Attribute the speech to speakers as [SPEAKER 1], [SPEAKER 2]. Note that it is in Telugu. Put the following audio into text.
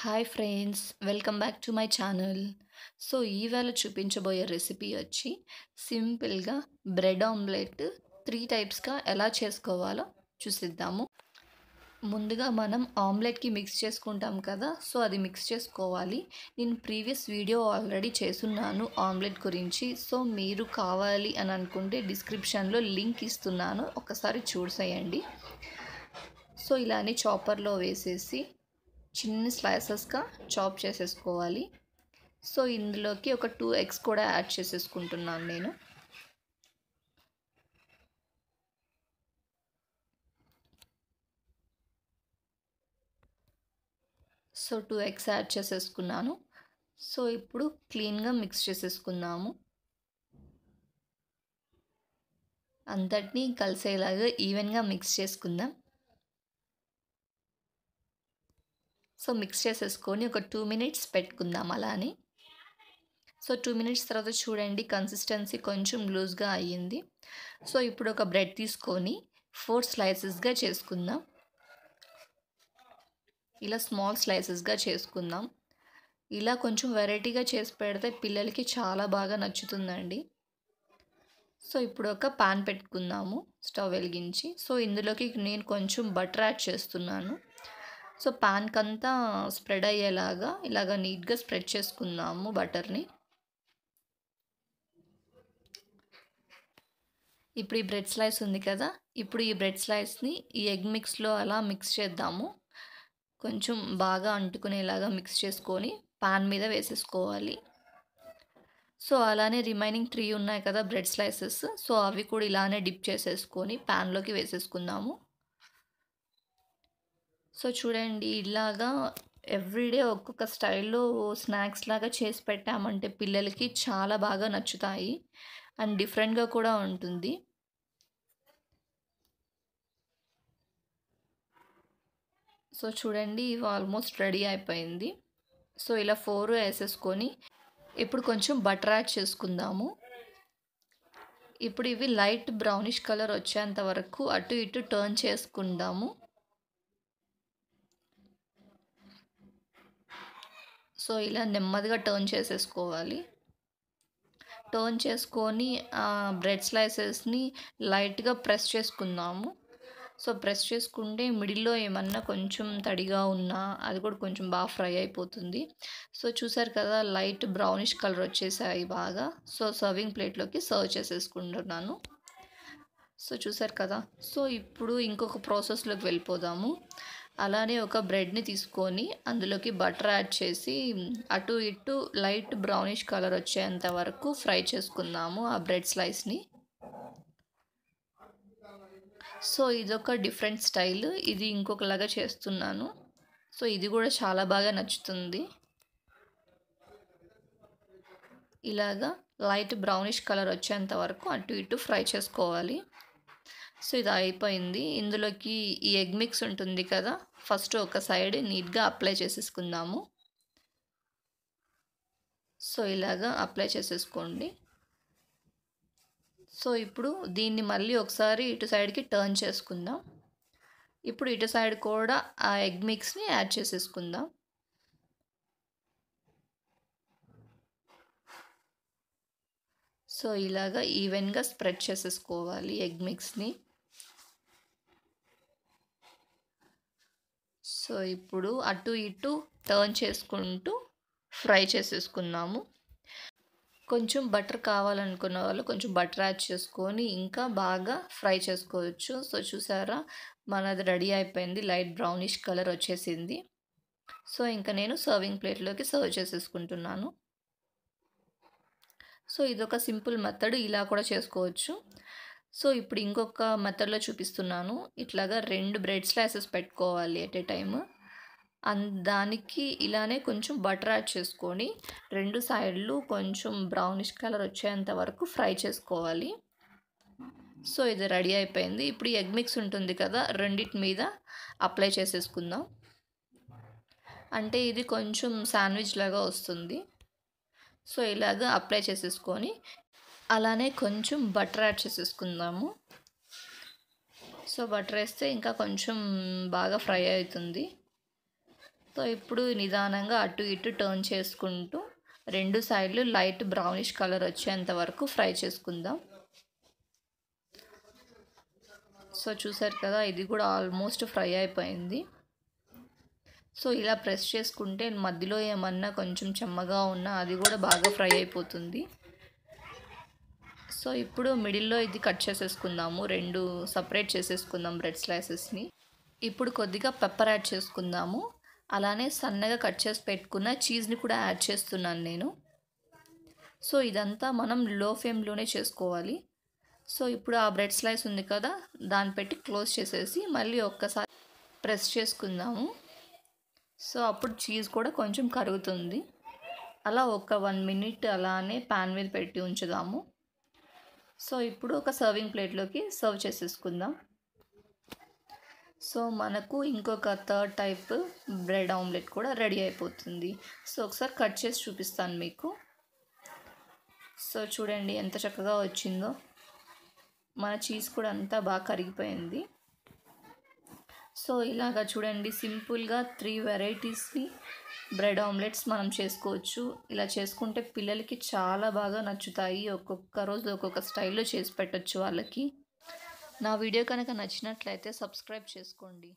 [SPEAKER 1] hi friends welcome back to my channel so ఈవేళ చూపించబోయే రెసిపీ వచ్చి సింపుల్గా బ్రెడ్ ఆమ్లెట్ త్రీ టైప్స్గా ఎలా చేసుకోవాలో చూసిద్దాము ముందుగా మనం ఆమ్లెట్కి మిక్స్ చేసుకుంటాం కదా సో అది మిక్స్ చేసుకోవాలి నేను ప్రీవియస్ వీడియో ఆల్రెడీ చేస్తున్నాను ఆమ్లెట్ గురించి సో మీరు కావాలి అని అనుకుంటే డిస్క్రిప్షన్లో లింక్ ఇస్తున్నాను ఒకసారి చూసేయండి సో ఇలానే చాపర్లో వేసేసి చిన్న స్లైసెస్గా చాప్ చేసేసుకోవాలి సో ఇందులోకి ఒక టూ ఎగ్స్ కూడా యాడ్ చేసేసుకుంటున్నాను నేను సో టూ ఎగ్స్ యాడ్ చేసేసుకున్నాను సో ఇప్పుడు క్లీన్గా మిక్స్ చేసేసుకుందాము అంతటినీ కలిసేలాగా ఈవెన్గా మిక్స్ చేసుకుందాం సో మిక్స్ చేసేసుకొని ఒక టూ మినిట్స్ పెట్టుకుందాం అలా అని సో టూ మినిట్స్ తర్వాత చూడండి కన్సిస్టెన్సీ కొంచెం లూజ్గా అయ్యింది సో ఇప్పుడు ఒక బ్రెడ్ తీసుకొని ఫోర్ స్లైసెస్గా చేసుకుందాం ఇలా స్మాల్ స్లైసెస్గా చేసుకుందాం ఇలా కొంచెం వెరైటీగా చేసి పెడితే పిల్లలకి చాలా బాగా నచ్చుతుందండి సో ఇప్పుడు ఒక పాన్ పెట్టుకుందాము స్టవ్ వెలిగించి సో ఇందులోకి నేను కొంచెం బటర్ యాడ్ చేస్తున్నాను సో ప్యాన్కి అంతా స్ప్రెడ్ అయ్యేలాగా ఇలాగ నీట్గా స్ప్రెడ్ చేసుకుందాము బటర్ని ఇప్పుడు ఈ బ్రెడ్ స్లైస్ ఉంది కదా ఇప్పుడు ఈ బ్రెడ్ స్లైస్ని ఈ ఎగ్ మిక్స్లో అలా మిక్స్ చేద్దాము కొంచెం బాగా అంటుకునేలాగా మిక్స్ చేసుకొని పాన్ మీద వేసేసుకోవాలి సో అలానే రిమైనింగ్ త్రీ ఉన్నాయి కదా బ్రెడ్ స్లైసెస్ సో అవి కూడా ఇలానే డిప్ చేసేసుకొని ప్యాన్లోకి వేసేసుకుందాము సో చూడండి ఇలాగా ఎవ్రీడే ఒక్కొక్క స్టైల్లో స్నాక్స్ లాగా చేసి పెట్టామంటే పిల్లలకి చాలా బాగా నచ్చుతాయి అండ్ డిఫరెంట్గా కూడా ఉంటుంది సో చూడండి ఇవి ఆల్మోస్ట్ రెడీ అయిపోయింది సో ఇలా ఫోర్ వేసేసుకొని ఇప్పుడు కొంచెం బటర్ యాడ్ చేసుకుందాము ఇప్పుడు ఇవి లైట్ బ్రౌనిష్ కలర్ వచ్చేంత వరకు అటు ఇటు టర్న్ చేసుకుందాము సో ఇలా నెమ్మదిగా టర్న్ చేసేసుకోవాలి టర్న్ చేసుకొని బ్రెడ్ స్లైసెస్ని లైట్గా ప్రెస్ చేసుకుందాము సో ప్రెస్ చేసుకుంటే మిడిల్లో ఏమన్నా కొంచెం తడిగా ఉన్నా అది కూడా కొంచెం బాగా ఫ్రై అయిపోతుంది సో చూసారు కదా లైట్ బ్రౌనిష్ కలర్ వచ్చేసాయి బాగా సో సర్వింగ్ ప్లేట్లోకి సర్వ్ చేసేసుకుంటున్నాను సో చూసారు కదా సో ఇప్పుడు ఇంకొక ప్రాసెస్లోకి వెళ్ళిపోదాము అలానే ఒక బ్రెడ్ని తీసుకొని అందులోకి బటర్ యాడ్ చేసి అటు ఇటు లైట్ బ్రౌనిష్ కలర్ వచ్చేంత వరకు ఫ్రై చేసుకుందాము ఆ బ్రెడ్ స్లైస్ని సో ఇదొక డిఫరెంట్ స్టైల్ ఇది ఇంకొకలాగా చేస్తున్నాను సో ఇది కూడా చాలా బాగా నచ్చుతుంది ఇలాగా లైట్ బ్రౌనిష్ కలర్ వచ్చేంత వరకు అటు ఇటు ఫ్రై చేసుకోవాలి సో ఇది అయిపోయింది ఇందులోకి ఈ ఎగ్ మిక్స్ ఉంటుంది కదా ఫస్ట్ ఒక సైడ్ నీట్గా అప్లై చేసేసుకుందాము సో ఇలాగా అప్లై చేసేసుకోండి సో ఇప్పుడు దీన్ని మళ్ళీ ఒకసారి ఇటు సైడ్కి టర్న్ చేసుకుందాం ఇప్పుడు ఇటు సైడ్ కూడా ఆ ఎగ్ మిక్స్ని యాడ్ చేసేసుకుందాం సో ఇలాగా ఈవెన్గా స్ప్రెడ్ చేసేసుకోవాలి ఎగ్ మిక్స్ని సో ఇప్పుడు అటు ఇటు టర్న్ చేసుకుంటూ ఫ్రై చేసేసుకున్నాము కొంచెం బటర్ కావాలనుకున్న వాళ్ళు కొంచెం బటర్ యాడ్ చేసుకొని ఇంకా బాగా ఫ్రై చేసుకోవచ్చు సో చూసారా మనది రెడీ అయిపోయింది లైట్ బ్రౌనిష్ కలర్ వచ్చేసింది సో ఇంకా నేను సర్వింగ్ ప్లేట్లోకి సర్వ్ చేసేసుకుంటున్నాను సో ఇదొక సింపుల్ మెథడ్ ఇలా కూడా చేసుకోవచ్చు సో ఇప్పుడు ఇంకొక మెథడ్లో చూపిస్తున్నాను ఇట్లాగా రెండు బ్రెడ్ స్లైసెస్ పెట్టుకోవాలి ఎట్ ఏ టైమ్ దానికి ఇలానే కొంచెం బటర్ యాడ్ చేసుకొని రెండు సైడ్లు కొంచెం బ్రౌనిష్ కలర్ వచ్చేంత వరకు ఫ్రై చేసుకోవాలి సో ఇది రెడీ అయిపోయింది ఇప్పుడు ఎగ్ మిక్స్ ఉంటుంది కదా రెండిటి మీద అప్లై చేసేసుకుందాం అంటే ఇది కొంచెం శాండ్విచ్ లాగా వస్తుంది సో ఇలాగ అప్లై చేసేసుకొని అలానే కొంచెం బటర్ యాడ్ చేసేసుకుందాము సో బటర్ వేస్తే ఇంకా కొంచెం బాగా ఫ్రై అవుతుంది సో ఇప్పుడు నిదానంగా అటు ఇటు టర్న్ చేసుకుంటూ రెండు సైడ్లు లైట్ బ్రౌనిష్ కలర్ వచ్చేంత వరకు ఫ్రై చేసుకుందాం సో చూసారు కదా ఇది కూడా ఆల్మోస్ట్ ఫ్రై అయిపోయింది సో ఇలా ప్రెస్ చేసుకుంటే మధ్యలో ఏమన్నా కొంచెం చెమ్మగా ఉన్నా అది కూడా బాగా ఫ్రై అయిపోతుంది సో ఇప్పుడు మిడిల్లో ఇది కట్ చేసేసుకుందాము రెండు సపరేట్ చేసేసుకుందాం బ్రెడ్ స్లైసెస్ని ఇప్పుడు కొద్దిగా పెప్పర్ యాడ్ చేసుకుందాము అలానే సన్నగా కట్ చేసి పెట్టుకున్న చీజ్ని కూడా యాడ్ చేస్తున్నాను నేను సో ఇదంతా మనం లో ఫ్లేమ్లోనే చేసుకోవాలి సో ఇప్పుడు ఆ బ్రెడ్ స్లైస్ ఉంది కదా దాన్ని పెట్టి క్లోజ్ చేసేసి మళ్ళీ ఒక్కసారి ప్రెస్ చేసుకుందాము సో అప్పుడు చీజ్ కూడా కొంచెం కరుగుతుంది అలా ఒక వన్ మినిట్ అలానే ప్యాన్ మీద పెట్టి ఉంచుదాము సో ఇప్పుడు ఒక సర్వింగ్ ప్లేట్లోకి సర్వ్ చేసేసుకుందాం సో మనకు ఇంకొక థర్డ్ టైప్ బ్రెడ్ ఆమ్లెట్ కూడా రెడీ అయిపోతుంది సో ఒకసారి కట్ చేసి చూపిస్తాను మీకు సో చూడండి ఎంత చక్కగా వచ్చిందో మన చీజ్ కూడా అంతా బాగా కరిగిపోయింది సో ఇలాగా చూడండి సింపుల్గా త్రీ వెరైటీస్ని బ్రెడ్ ఆమ్లెట్స్ మనం చేసుకోవచ్చు ఇలా చేసుకుంటే పిల్లలకి చాలా బాగా నచ్చుతాయి ఒక్కొక్క రోజు ఒక్కొక్క స్టైల్లో చేసి పెట్టచ్చు వాళ్ళకి నా వీడియో కనుక నచ్చినట్లయితే సబ్స్క్రైబ్ చేసుకోండి